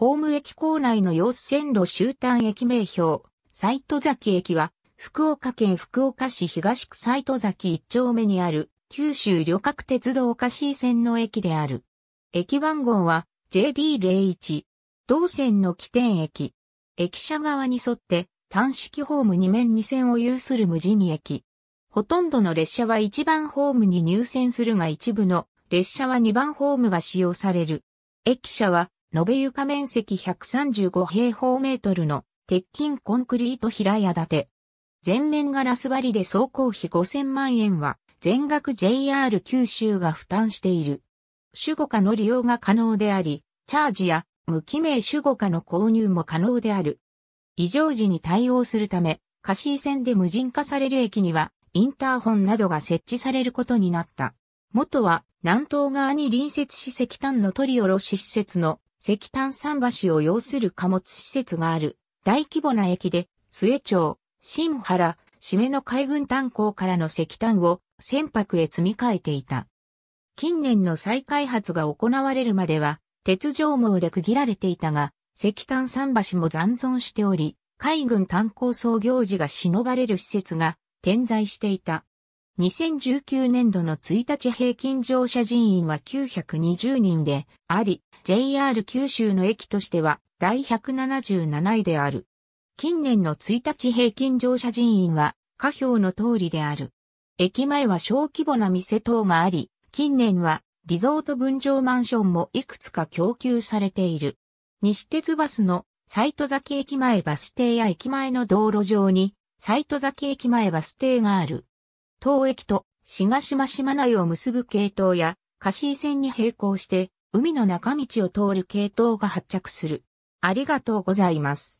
ホーム駅構内の様子線路終端駅名標、イ戸崎駅は、福岡県福岡市東区イ戸崎一丁目にある、九州旅客鉄道しい線の駅である。駅番号は JD01。同線の起点駅。駅舎側に沿って単式ホーム2面2線を有する無地駅。ほとんどの列車は1番ホームに入線するが一部の列車は2番ホームが使用される。駅舎は延べ床面積135平方メートルの鉄筋コンクリート平屋建て。全面ガラス張りで総工費5000万円は全額 JR 九州が負担している。主語化の利用が可能であり、チャージや無記名主語化の購入も可能である。異常時に対応するため、貸井線で無人化される駅には、インターホンなどが設置されることになった。元は、南東側に隣接し石炭の取り下ろし施設の石炭桟橋を要する貨物施設がある大規模な駅で、末町、新原、締めの海軍炭鉱からの石炭を船舶へ積み替えていた。近年の再開発が行われるまでは、鉄条網で区切られていたが、石炭桟橋も残存しており、海軍炭鉱創業時が忍ばれる施設が点在していた。2019年度の1日平均乗車人員は920人であり、JR 九州の駅としては第177位である。近年の1日平均乗車人員は下表の通りである。駅前は小規模な店等があり、近年はリゾート分譲マンションもいくつか供給されている。西鉄バスの斎戸崎駅前バス停や駅前の道路上に、斎戸崎駅前バス停がある。東駅と賀島島内を結ぶ系統や、貸井線に並行して、海の中道を通る系統が発着する。ありがとうございます。